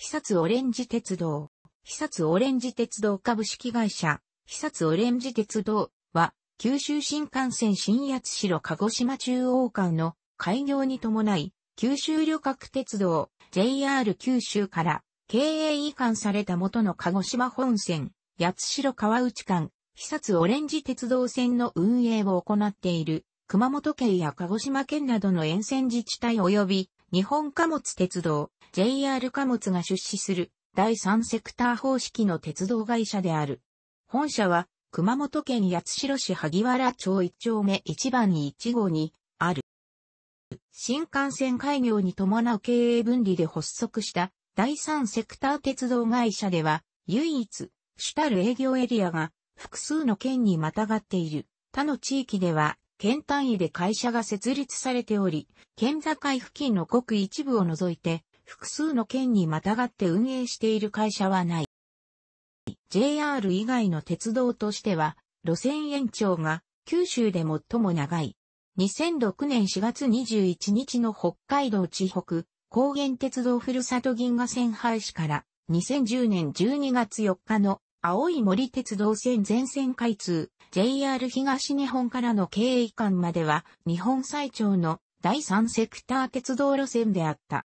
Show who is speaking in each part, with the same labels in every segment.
Speaker 1: 久津オレンジ鉄道、久津オレンジ鉄道株式会社、久津オレンジ鉄道は、九州新幹線新八代鹿児島中央間の開業に伴い、九州旅客鉄道 JR 九州から経営移管された元の鹿児島本線、八代川内間、久津オレンジ鉄道線の運営を行っている、熊本県や鹿児島県などの沿線自治体及び日本貨物鉄道、JR 貨物が出資する第三セクター方式の鉄道会社である。本社は熊本県八代市萩原町1丁目1番に1号にある。新幹線開業に伴う経営分離で発足した第三セクター鉄道会社では唯一主たる営業エリアが複数の県にまたがっている他の地域では県単位で会社が設立されており、県境付近のごく一部を除いて、複数の県にまたがって運営している会社はない。JR 以外の鉄道としては、路線延長が九州で最も長い。2006年4月21日の北海道地北、高原鉄道ふるさと銀河線廃止から2010年12月4日の青い森鉄道線全線開通、JR 東日本からの経営間までは日本最長の第三セクター鉄道路線であった。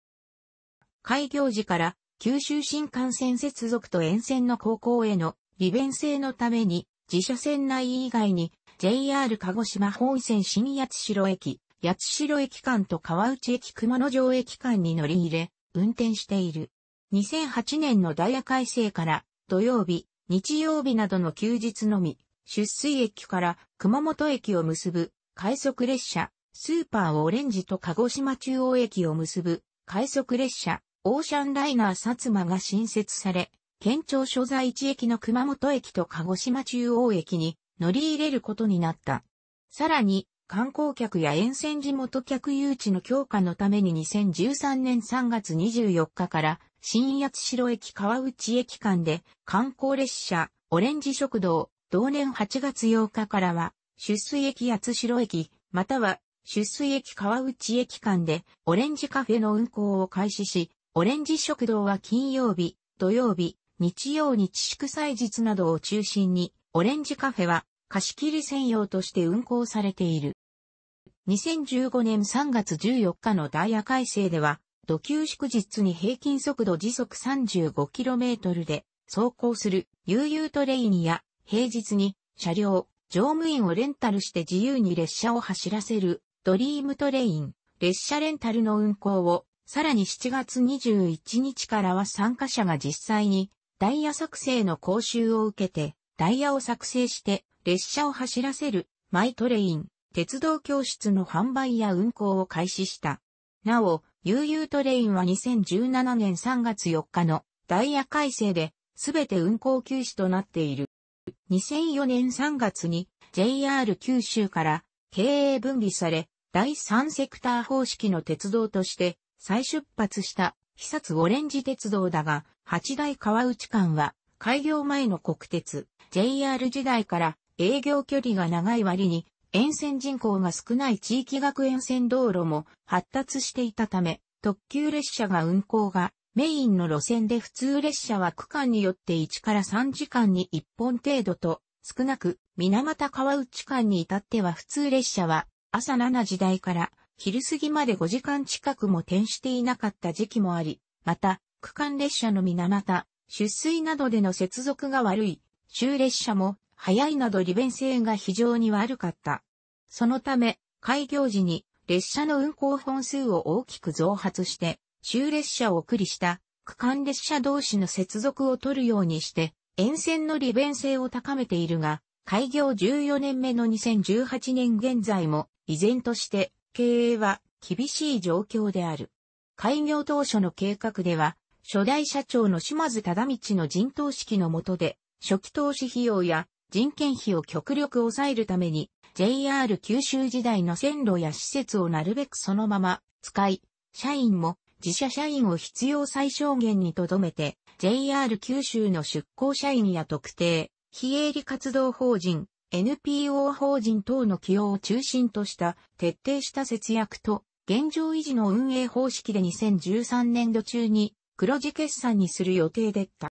Speaker 1: 開業時から九州新幹線接続と沿線の高校への利便性のために自社線内以外に JR 鹿児島本線新八代駅、八代駅間と川内駅熊野城駅間に乗り入れ、運転している。2008年のダイヤ改正から土曜日、日曜日などの休日のみ、出水駅から熊本駅を結ぶ快速列車、スーパーオレンジと鹿児島中央駅を結ぶ快速列車、オーシャンライナー薩摩が新設され、県庁所在地駅の熊本駅と鹿児島中央駅に乗り入れることになった。さらに、観光客や沿線地元客誘致の強化のために2013年3月24日から新八代駅川内駅間で観光列車オレンジ食堂同年8月8日からは、出水駅八代駅、または出水駅川内駅間でオレンジカフェの運行を開始し、オレンジ食堂は金曜日、土曜日、日曜日祝祭日などを中心に、オレンジカフェは貸切専用として運行されている。2015年3月14日のダイヤ改正では、土給祝日に平均速度時速 35km で走行する悠々トレインや平日に車両、乗務員をレンタルして自由に列車を走らせるドリームトレイン、列車レンタルの運行を、さらに7月21日からは参加者が実際にダイヤ作成の講習を受けて、ダイヤを作成して列車を走らせるマイトレイン、鉄道教室の販売や運行を開始した。なお、UU トレインは2017年3月4日のダイヤ改正で、すべて運行休止となっている。2004年3月に JR 九州から経営分離され、第三セクター方式の鉄道として再出発した久殺オレンジ鉄道だが、八大川内間は開業前の国鉄 JR 時代から営業距離が長い割に沿線人口が少ない地域学沿線道路も発達していたため特急列車が運行がメインの路線で普通列車は区間によって1から3時間に1本程度と、少なく、水俣川内間に至っては普通列車は、朝7時台から昼過ぎまで5時間近くも転していなかった時期もあり、また、区間列車の水俣、出水などでの接続が悪い、終列車も、早いなど利便性が非常に悪かった。そのため、開業時に列車の運行本数を大きく増発して、終列車を送りした区間列車同士の接続を取るようにして、沿線の利便性を高めているが、開業14年目の2018年現在も、依然として経営は厳しい状況である。開業当初の計画では、初代社長の島津忠道の陣頭式の下で、初期投資費用や人件費を極力抑えるために、JR 九州時代の線路や施設をなるべくそのまま使い、社員も自社社員を必要最小限にとどめて、JR 九州の出向社員や特定、非営利活動法人、NPO 法人等の起用を中心とした徹底した節約と現状維持の運営方式で2013年度中に黒字決算にする予定でった。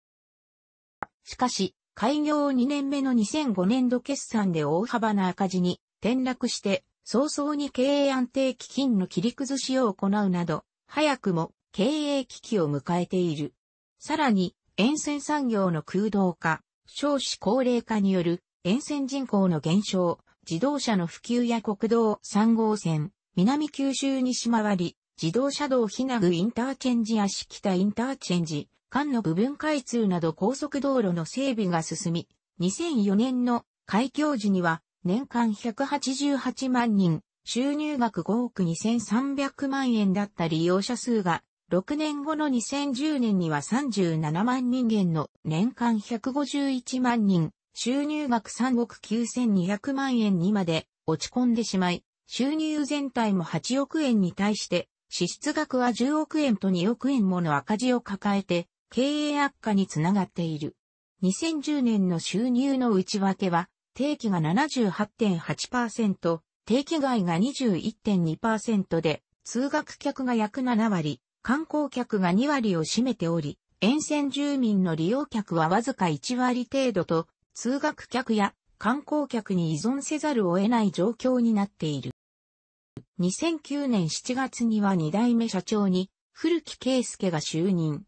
Speaker 1: しかし、開業2年目の2005年度決算で大幅な赤字に転落して、早々に経営安定基金の切り崩しを行うなど、早くも経営危機を迎えている。さらに、沿線産業の空洞化、少子高齢化による沿線人口の減少、自動車の普及や国道3号線、南九州西回り、自動車道ひなぐインターチェンジや足北インターチェンジ、間の部分開通など高速道路の整備が進み、2004年の開業時には年間188万人、収入額5億2300万円だった利用者数が、6年後の2010年には37万人減の年間151万人、収入額3億9200万円にまで落ち込んでしまい、収入全体も8億円に対して、支出額は10億円と2億円もの赤字を抱えて、経営悪化につながっている。2010年の収入の内訳は、定期が78.8%、定期外が21.2%で、通学客が約7割、観光客が2割を占めており、沿線住民の利用客はわずか1割程度と、通学客や観光客に依存せざるを得ない状況になっている。2009年7月には2代目社長に古木圭介が就任。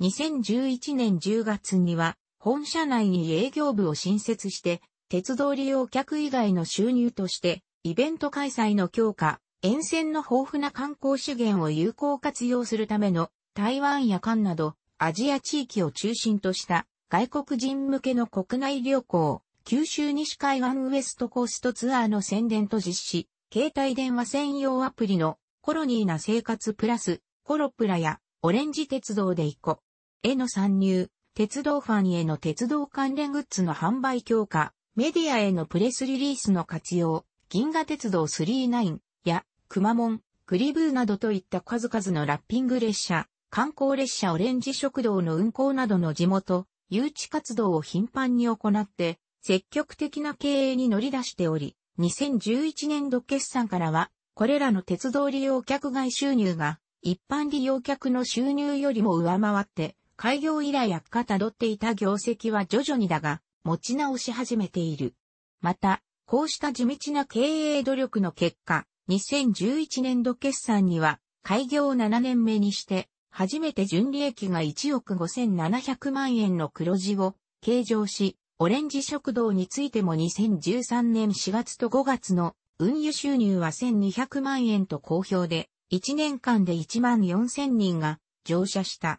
Speaker 1: 2011年10月には本社内に営業部を新設して鉄道利用客以外の収入としてイベント開催の強化、沿線の豊富な観光資源を有効活用するための台湾や韓などアジア地域を中心とした外国人向けの国内旅行、九州西海岸ウエストコーストツアーの宣伝と実施、携帯電話専用アプリのコロニーな生活プラス、コロプラやオレンジ鉄道で一個への参入、鉄道ファンへの鉄道関連グッズの販売強化、メディアへのプレスリリースの活用、銀河鉄道39や、熊門、クリブーなどといった数々のラッピング列車、観光列車オレンジ食堂の運行などの地元、誘致活動を頻繁に行って、積極的な経営に乗り出しており、2011年度決算からは、これらの鉄道利用客外収入が、一般利用客の収入よりも上回って、開業以来悪化たどっていた業績は徐々にだが、持ち直し始めている。また、こうした地道な経営努力の結果、2011年度決算には、開業7年目にして、初めて純利益が1億5700万円の黒字を計上し、オレンジ食堂についても2013年4月と5月の運輸収入は1200万円と好評で、1年間で1万4000人が乗車した。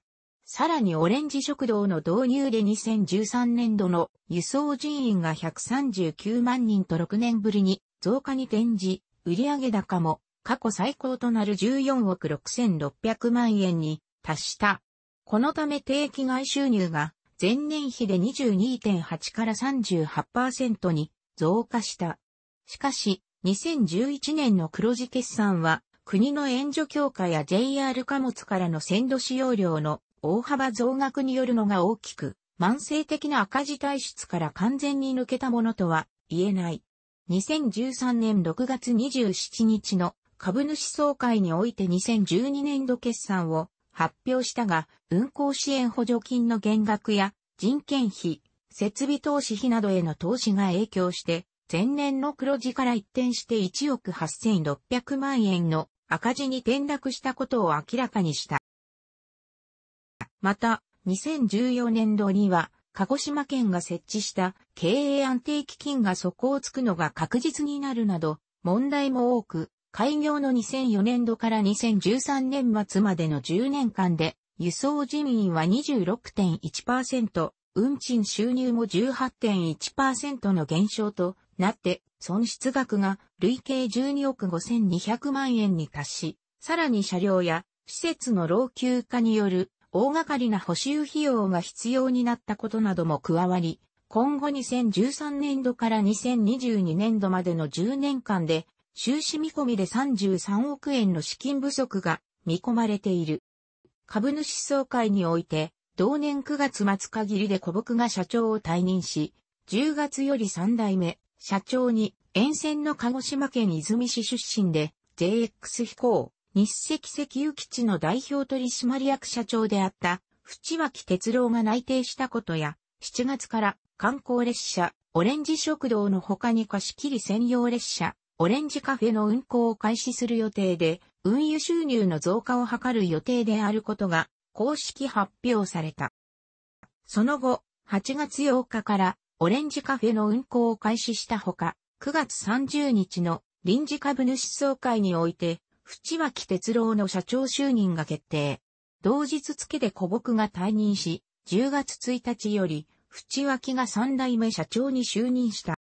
Speaker 1: さらにオレンジ食堂の導入で2013年度の輸送人員が139万人と6年ぶりに増加に転じ、売上高も過去最高となる14億6600万円に達した。このため定期外収入が前年比で22.8から38%に増加した。しかし、2011年の黒字決算は国の援助強化や JR 貨物からの鮮度使用量の大幅増額によるのが大きく、慢性的な赤字体質から完全に抜けたものとは言えない。2013年6月27日の株主総会において2012年度決算を発表したが、運行支援補助金の減額や人件費、設備投資費などへの投資が影響して、前年の黒字から一転して1億8600万円の赤字に転落したことを明らかにした。また、2014年度には、鹿児島県が設置した経営安定基金が底をつくのが確実になるなど、問題も多く、開業の2004年度から2013年末までの10年間で、輸送人員は26.1%、運賃収入も18.1%の減少となって、損失額が累計12億5200万円に達し、さらに車両や施設の老朽化による大掛かりな補修費用が必要になったことなども加わり、今後2013年度から2022年度までの10年間で、収支見込みで33億円の資金不足が見込まれている。株主総会において、同年9月末限りで小木が社長を退任し、10月より3代目、社長に沿線の鹿児島県泉市出身で、JX 飛行、日赤石油基地の代表取締役社長であった、淵脇哲郎が内定したことや、7月から観光列車、オレンジ食堂の他に貸し切り専用列車、オレンジカフェの運行を開始する予定で、運輸収入の増加を図る予定であることが公式発表された。その後、8月8日からオレンジカフェの運行を開始したほか、9月30日の臨時株主総会において、淵脇哲郎の社長就任が決定。同日付で古木が退任し、10月1日より、淵脇が3代目社長に就任した。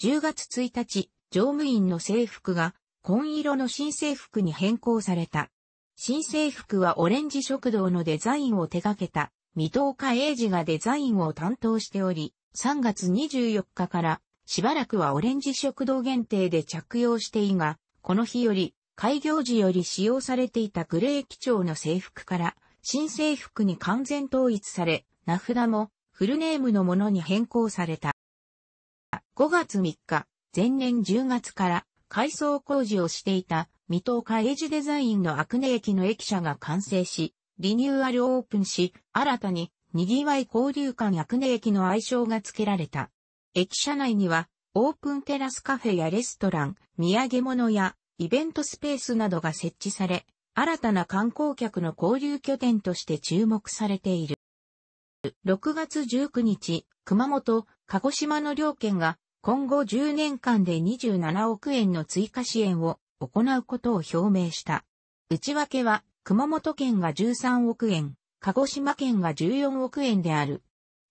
Speaker 1: 10月1日、乗務員の制服が、紺色の新制服に変更された。新制服はオレンジ食堂のデザインを手掛けた、水戸家英二がデザインを担当しており、3月24日から、しばらくはオレンジ食堂限定で着用していいが、この日より、開業時より使用されていたグレー基調の制服から新制服に完全統一され、名札もフルネームのものに変更された。5月3日、前年10月から改装工事をしていた水戸海エジデザインのアクネ駅の駅舎が完成し、リニューアルオープンし、新たに賑わい交流館アクネ駅の愛称が付けられた。駅舎内にはオープンテラスカフェやレストラン、土産物やイベントスペースなどが設置され、新たな観光客の交流拠点として注目されている。6月19日、熊本、鹿児島の両県が今後10年間で27億円の追加支援を行うことを表明した。内訳は熊本県が13億円、鹿児島県が14億円である。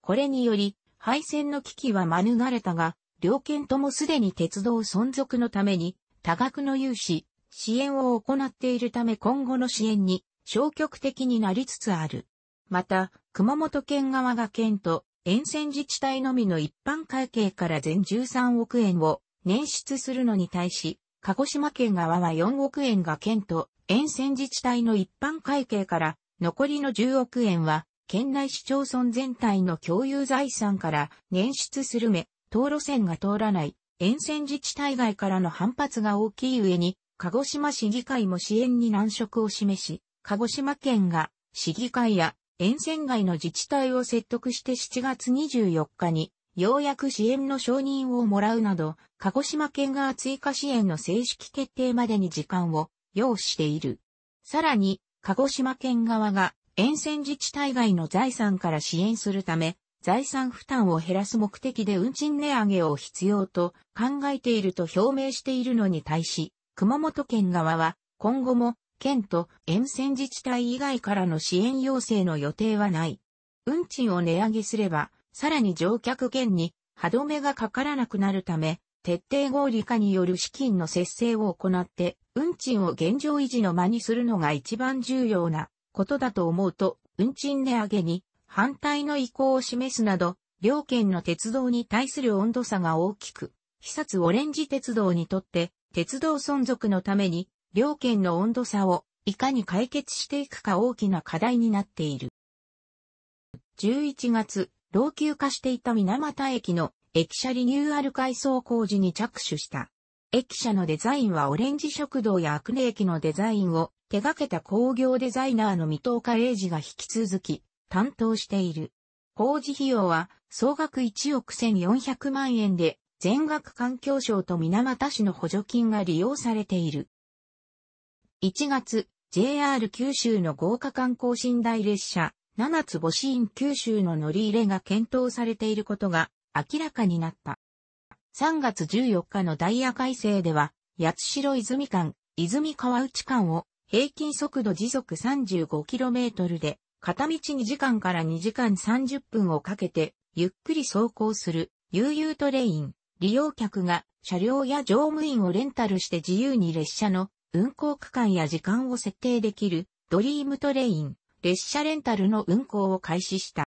Speaker 1: これにより、廃線の危機は免れたが、両県ともすでに鉄道存続のために多額の融資、支援を行っているため今後の支援に消極的になりつつある。また、熊本県側が県と沿線自治体のみの一般会計から全13億円を捻出するのに対し、鹿児島県側は4億円が県と沿線自治体の一般会計から残りの10億円は県内市町村全体の共有財産から捻出するめ、道路線が通らない沿線自治体外からの反発が大きい上に、鹿児島市議会も支援に難色を示し、鹿児島県が市議会や沿線外の自治体を説得して7月24日に、ようやく支援の承認をもらうなど、鹿児島県側追加支援の正式決定までに時間を要している。さらに、鹿児島県側が沿線自治体外の財産から支援するため、財産負担を減らす目的で運賃値上げを必要と考えていると表明しているのに対し、熊本県側は今後も県と沿線自治体以外からの支援要請の予定はない。運賃を値上げすれば、さらに乗客減に歯止めがかからなくなるため、徹底合理化による資金の節制を行って、運賃を現状維持の間にするのが一番重要なことだと思うと、運賃値上げに反対の意向を示すなど、両県の鉄道に対する温度差が大きく、久殺オレンジ鉄道にとって、鉄道存続のために、両県の温度差をいかに解決していくか大きな課題になっている。11月、老朽化していた水俣駅の駅舎リニューアル改装工事に着手した。駅舎のデザインはオレンジ食堂やアクネ駅のデザインを手掛けた工業デザイナーの水戸岡英二が引き続き担当している。工事費用は総額1億1400万円で、全額環境省と水俣市の補助金が利用されている。1月、JR 九州の豪華観光寝台列車、七つ星院九州の乗り入れが検討されていることが明らかになった。3月14日のダイヤ改正では、八代泉間、泉川内間を平均速度時速 35km で片道2時間から2時間30分をかけて、ゆっくり走行する、悠々トレイン。利用客が車両や乗務員をレンタルして自由に列車の運行区間や時間を設定できるドリームトレイン列車レンタルの運行を開始した。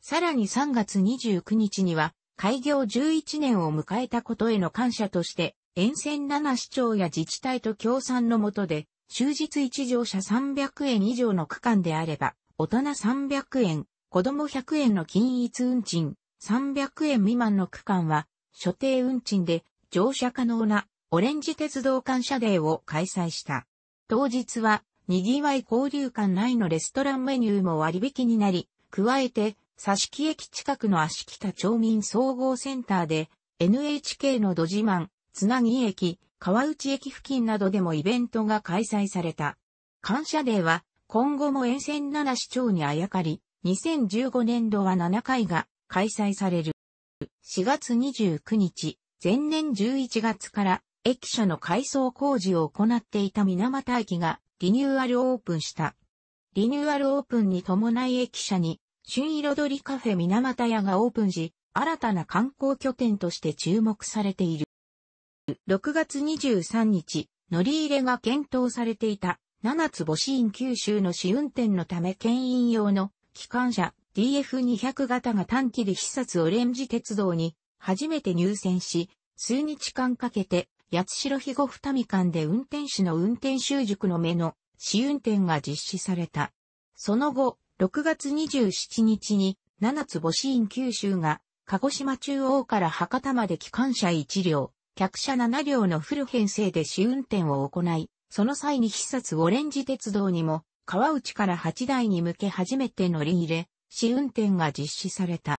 Speaker 1: さらに3月29日には開業11年を迎えたことへの感謝として沿線7市町や自治体と協賛のもとで終日一乗車300円以上の区間であれば、大人300円、子供100円の均一運賃、300円未満の区間は、所定運賃で乗車可能なオレンジ鉄道感謝デーを開催した。当日は、賑わい交流館内のレストランメニューも割引になり、加えて、佐敷駅近くの足北町民総合センターで、NHK のど自慢、つなぎ駅、川内駅付近などでもイベントが開催された。感謝デーは今後も沿線7市町にあやかり、2015年度は7回が開催される。4月29日、前年11月から駅舎の改装工事を行っていた水俣駅がリニューアルオープンした。リニューアルオープンに伴い駅舎に、春彩りカフェ水俣屋がオープンし、新たな観光拠点として注目されている。6月23日、乗り入れが検討されていた、7つ母子院九州の試運転のため牽引用の機関車 DF200 型が短期で視察オレンジ鉄道に初めて入線し、数日間かけて八代肥後二見間で運転士の運転習熟の目の試運転が実施された。その後、6月27日に7つ母子院九州が鹿児島中央から博多まで機関車1両、客車7両のフル編成で試運転を行い、その際に必殺オレンジ鉄道にも、川内から8台に向け初めて乗り入れ、試運転が実施された。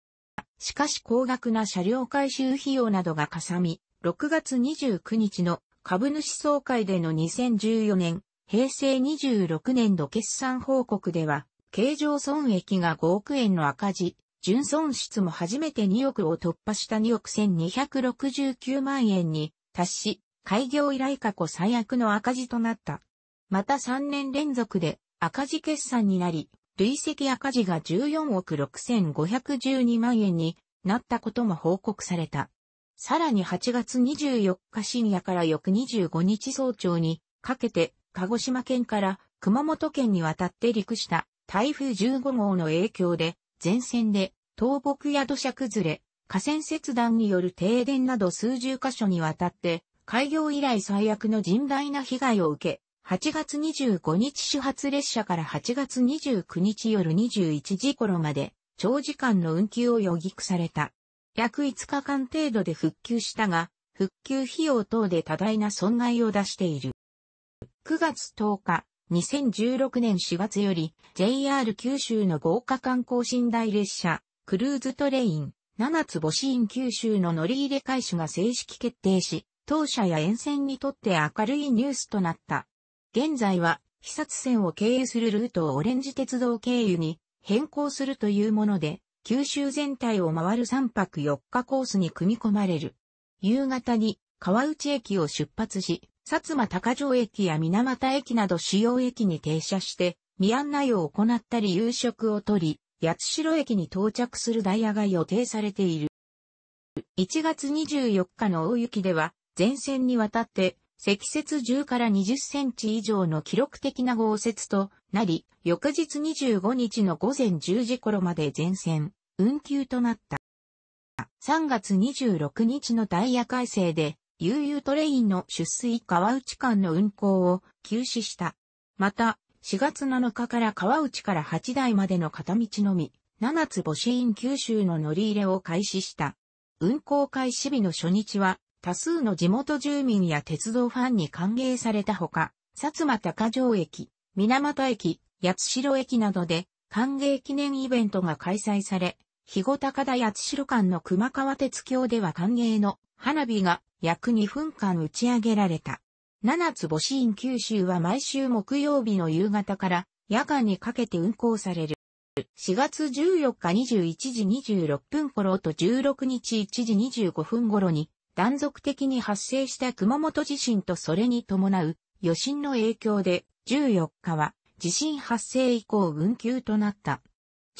Speaker 1: しかし高額な車両回収費用などがかさみ、6月29日の株主総会での2014年、平成26年度決算報告では、経常損益が5億円の赤字純損失も初めて2億を突破した2億1269万円に達し、開業以来過去最悪の赤字となった。また3年連続で赤字決算になり、累積赤字が14億6512万円になったことも報告された。さらに8月24日深夜から翌25日早朝にかけて鹿児島県から熊本県に渡って陸した台風15号の影響で前線で倒木や土砂崩れ、河川切断による停電など数十箇所にわたって、開業以来最悪の甚大な被害を受け、8月25日始発列車から8月29日夜21時頃まで、長時間の運休を予区された。約5日間程度で復旧したが、復旧費用等で多大な損害を出している。9月10日、2016年4月より JR 九州の豪華観光寝台列車クルーズトレイン、7つ星院九州の乗り入れ開始が正式決定し、当社や沿線にとって明るいニュースとなった。現在は、被殺線を経由するルートをオレンジ鉄道経由に変更するというもので、九州全体を回る3泊4日コースに組み込まれる。夕方に川内駅を出発し、薩摩高城駅や水俣駅など主要駅に停車して、未案内を行ったり夕食をとり、八代駅に到着するダイヤが予定されている。1月24日の大雪では、前線にわたって、積雪10から20センチ以上の記録的な豪雪となり、翌日25日の午前10時頃まで全線、運休となった。3月26日のダイヤ改正で、悠々トレインの出水川内間の運行を休止した。また、4月7日から川内から8台までの片道のみ、7つ母子院九州の乗り入れを開始した。運行開始日の初日は、多数の地元住民や鉄道ファンに歓迎されたほか、薩摩高城駅、水俣駅、八代駅などで歓迎記念イベントが開催され、肥後高田八代間の熊川鉄橋では歓迎の花火が約2分間打ち上げられた。七つ星院九州は毎週木曜日の夕方から夜間にかけて運行される。4月14日21時26分頃と16日1時25分頃に断続的に発生した熊本地震とそれに伴う余震の影響で14日は地震発生以降運休となった。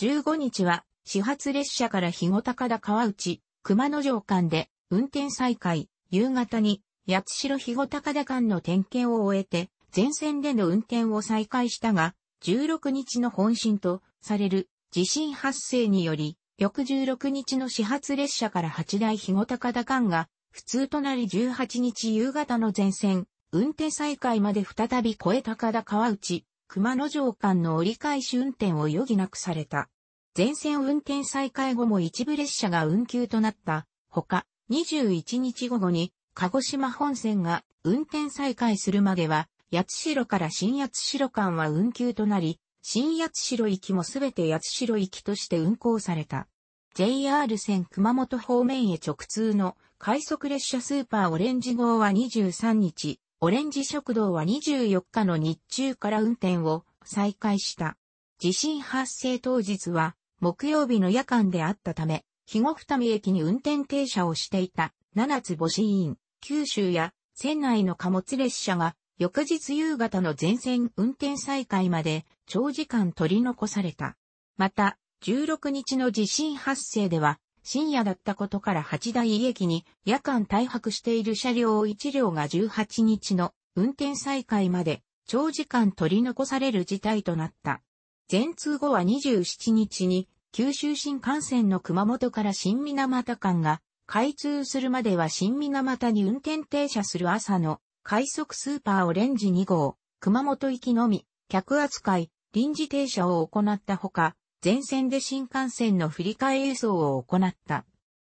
Speaker 1: 15日は始発列車から日後高田川内、熊野城間で運転再開、夕方に八代日後高田間の点検を終えて、全線での運転を再開したが、16日の本震とされる地震発生により、翌16日の始発列車から8台日後高田間が、普通となり18日夕方の全線、運転再開まで再び越え高田川内、熊野城間の折り返し運転を余儀なくされた。全線運転再開後も一部列車が運休となった。ほか、21日午後に鹿児島本線が運転再開するまでは、八代から新八代間は運休となり、新八代行きもすべて八代行きとして運行された。JR 線熊本方面へ直通の快速列車スーパーオレンジ号は23日、オレンジ食堂は24日の日中から運転を再開した。地震発生当日は木曜日の夜間であったため、肥後二見駅に運転停車をしていた七つ星委員、九州や船内の貨物列車が翌日夕方の全線運転再開まで長時間取り残された。また、16日の地震発生では、深夜だったことから八大駅に夜間退泊している車両1両が18日の運転再開まで長時間取り残される事態となった。全通後は27日に九州新幹線の熊本から新水俣間が開通するまでは新水俣に運転停車する朝の快速スーパーオレンジ2号、熊本行きのみ、客扱い、臨時停車を行ったほか、全線で新幹線の振り替え輸送を行った。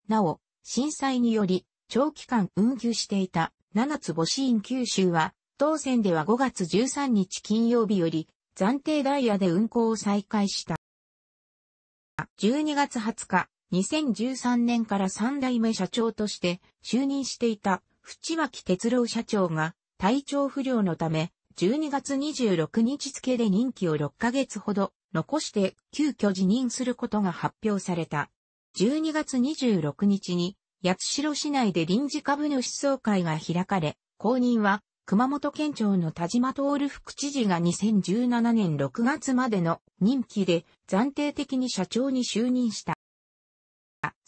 Speaker 1: なお、震災により、長期間運休していた七つ星院九州は、当線では5月13日金曜日より、暫定ダイヤで運行を再開した。12月20日、2013年から3代目社長として就任していた淵脇哲郎社長が体調不良のため12月26日付で任期を6ヶ月ほど残して急遽辞任することが発表された。12月26日に八代市内で臨時株主総会が開かれ、公認は熊本県庁の田島徹副知事が2017年6月までの任期で暫定的に社長に就任した。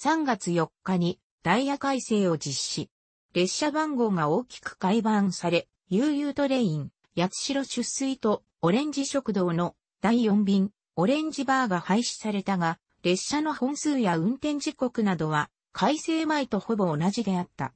Speaker 1: 3月4日にダイヤ改正を実施。列車番号が大きく改版され、悠々トレイン、八代出水とオレンジ食堂の第4便、オレンジバーが廃止されたが、列車の本数や運転時刻などは改正前とほぼ同じであった。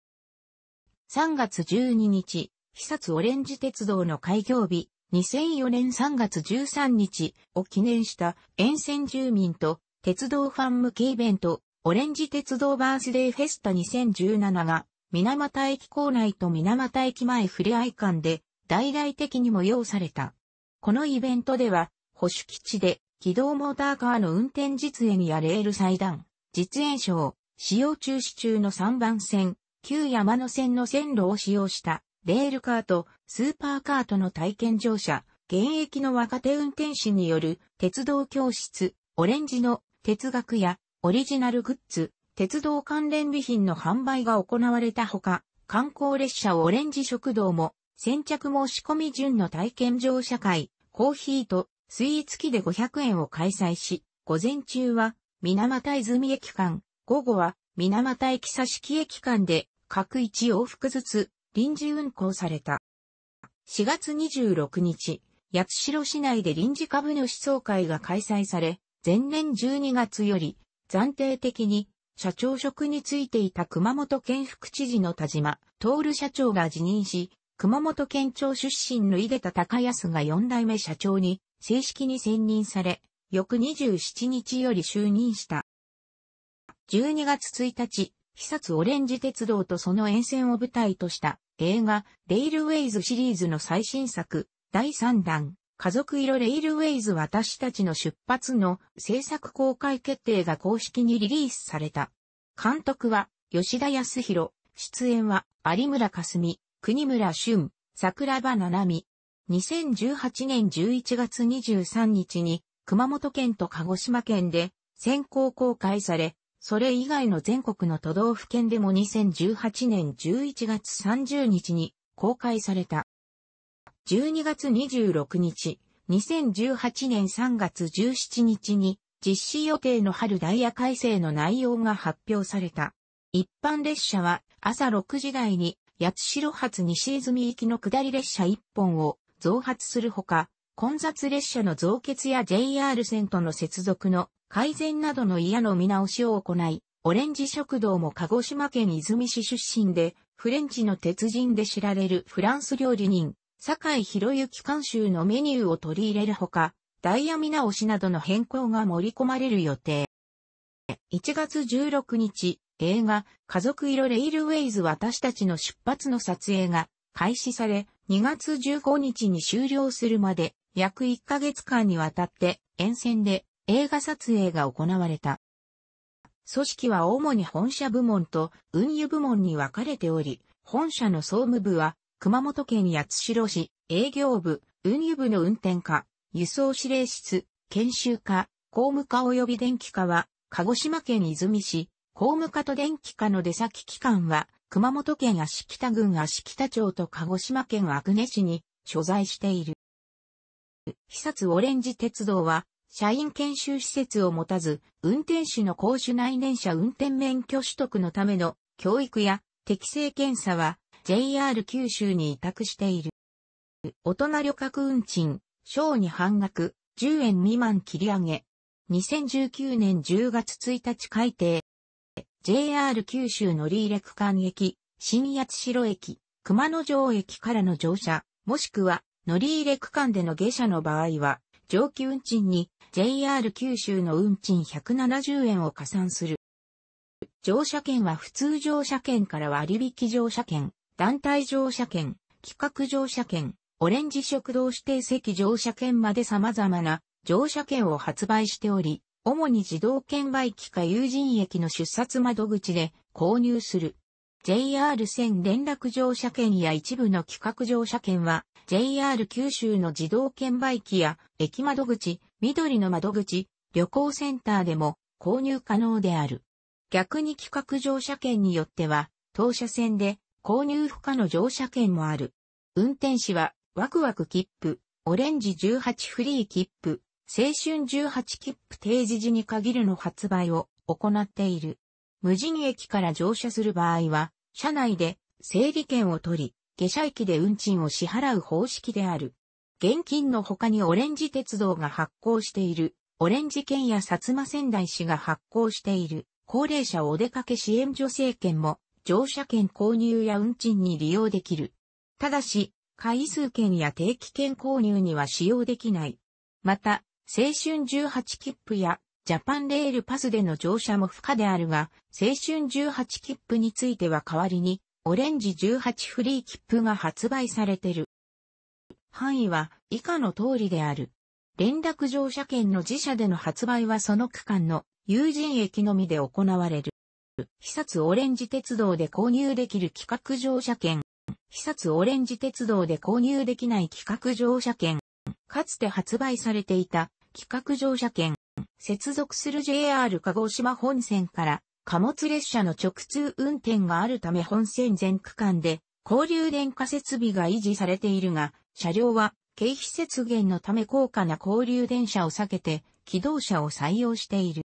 Speaker 1: 3月12日、久殺オレンジ鉄道の開業日、2004年3月13日を記念した沿線住民と鉄道ファン向けイベント、オレンジ鉄道バースデーフェスタ2017が、水俣駅構内と水俣駅前ふれあい館で、大々的に催された。このイベントでは、保守基地で、機動モーターカーの運転実演やレール祭壇、実演賞、使用中止中の3番線、旧山野線の線路を使用した、レールカート、スーパーカートの体験乗車、現役の若手運転士による鉄道教室、オレンジの哲学やオリジナルグッズ、鉄道関連備品の販売が行われたほか、観光列車オレンジ食堂も、先着申し込み順の体験乗車会、コーヒーとスイーツ機で500円を開催し、午前中は、水俣泉駅間、午後は、水俣駅佐敷駅間で、各1往復ずつ、臨時運行された。4月26日、八代市内で臨時株主総会が開催され、前年12月より、暫定的に社長職についていた熊本県副知事の田島徹社長が辞任し、熊本県庁出身の井出田高康が4代目社長に正式に選任され、翌27日より就任した。12月1日、久殺オレンジ鉄道とその沿線を舞台とした映画、レイルウェイズシリーズの最新作、第3弾、家族色レイルウェイズ私たちの出発の制作公開決定が公式にリリースされた。監督は吉田康弘、出演は有村架純、国村俊、桜庭七海。2018年11月23日に熊本県と鹿児島県で先行公開され、それ以外の全国の都道府県でも2018年11月30日に公開された。12月26日、2018年3月17日に実施予定の春ダイヤ改正の内容が発表された。一般列車は朝6時台に八代発西泉行きの下り列車1本を増発するほか、混雑列車の増結や JR 線との接続の改善などの嫌の見直しを行い、オレンジ食堂も鹿児島県泉市出身で、フレンチの鉄人で知られるフランス料理人、堺井博之監修のメニューを取り入れるほか、ダイヤ見直しなどの変更が盛り込まれる予定。1月16日、映画、家族色レイルウェイズ私たちの出発の撮影が開始され、2月15日に終了するまで、約1ヶ月間にわたって沿線で映画撮影が行われた。組織は主に本社部門と運輸部門に分かれており、本社の総務部は熊本県八代市、営業部、運輸部の運転課、輸送指令室、研修課、公務課及び電気課は、鹿児島県出水市、公務課と電気課の出先機関は、熊本県足北郡足北町と鹿児島県阿久根市に所在している。久殺オレンジ鉄道は、社員研修施設を持たず、運転手の公主内燃車運転免許取得のための教育や適正検査は JR 九州に委託している。大人旅客運賃、小に半額、10円未満切り上げ。2019年10月1日改定。JR 九州乗り入れ区間駅、新八代駅、熊野城駅からの乗車、もしくは乗り入れ区間での下車の場合は、上級運賃に JR 九州の運賃170円を加算する。乗車券は普通乗車券から割引乗車券、団体乗車券、企画乗車券、オレンジ食堂指定席乗車券まで様々な乗車券を発売しており、主に自動券売機か友人駅の出札窓口で購入する。JR 線連絡乗車券や一部の企画乗車券は JR 九州の自動券売機や駅窓口、緑の窓口、旅行センターでも購入可能である。逆に企画乗車券によっては当社線で購入不可の乗車券もある。運転士は、ワクワク切符、オレンジ18フリー切符、青春18切符定時時に限るの発売を行っている。無人駅から乗車する場合は、車内で整理券を取り、下車駅で運賃を支払う方式である。現金の他にオレンジ鉄道が発行している、オレンジ券や薩摩仙台市が発行している、高齢者お出かけ支援助成券も乗車券購入や運賃に利用できる。ただし、回数券や定期券購入には使用できない。また、青春18切符やジャパンレールパスでの乗車も不可であるが、青春18切符については代わりに、オレンジ18フリー切符が発売されてる。範囲は以下の通りである。連絡乗車券の自社での発売はその区間の有人駅のみで行われる。被殺オレンジ鉄道で購入できる企画乗車券。被殺オレンジ鉄道で購入できない企画乗車券。かつて発売されていた企画乗車券。接続する JR 鹿児島本線から貨物列車の直通運転があるため本線全区間で交流電化設備が維持されているが、車両は経費節減のため高価な交流電車を避けて機動車を採用している。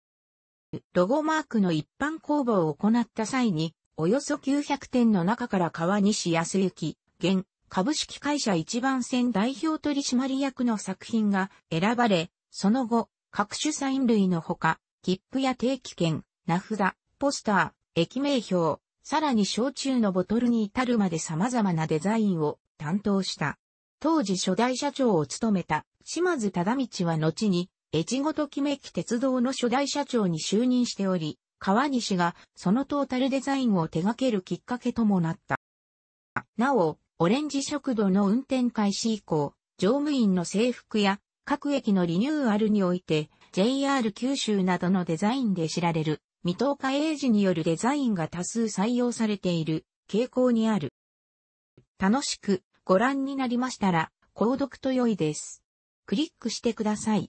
Speaker 1: ロゴマークの一般公募を行った際に、およそ900点の中から川西康之、現、株式会社一番線代表取締役の作品が選ばれ、その後、各種サイン類のほか、切符や定期券、名札、ポスター、駅名表、さらに焼酎のボトルに至るまで様々なデザインを担当した。当時初代社長を務めた島津忠道は後に越後ときめき鉄道の初代社長に就任しており、川西がそのトータルデザインを手掛けるきっかけともなった。なお、オレンジ食堂の運転開始以降、乗務員の制服や各駅のリニューアルにおいて、JR 九州などのデザインで知られる、未踏化英字によるデザインが多数採用されている傾向にある。楽しくご覧になりましたら、購読と良いです。クリックしてください。